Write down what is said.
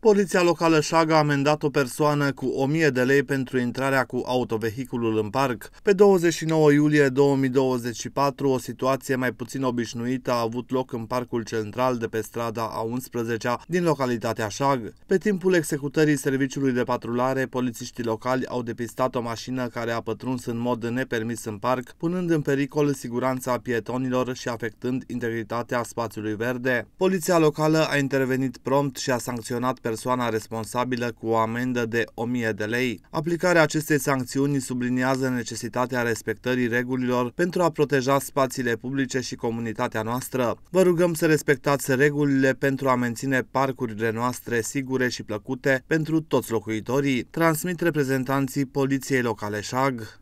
Poliția locală Șaga a amendat o persoană cu 1000 de lei pentru intrarea cu autovehiculul în parc. Pe 29 iulie 2024, o situație mai puțin obișnuită a avut loc în parcul central de pe strada A11 din localitatea Șag. Pe timpul executării serviciului de patrulare, polițiștii locali au depistat o mașină care a pătruns în mod nepermis în parc, punând în pericol siguranța pietonilor și afectând integritatea spațiului verde. Poliția locală a intervenit prompt și a sancționat persoana responsabilă cu o amendă de 1000 de lei. Aplicarea acestei sancțiuni subliniază necesitatea respectării regulilor pentru a proteja spațiile publice și comunitatea noastră. Vă rugăm să respectați regulile pentru a menține parcurile noastre sigure și plăcute pentru toți locuitorii, transmit reprezentanții Poliției Locale Șag.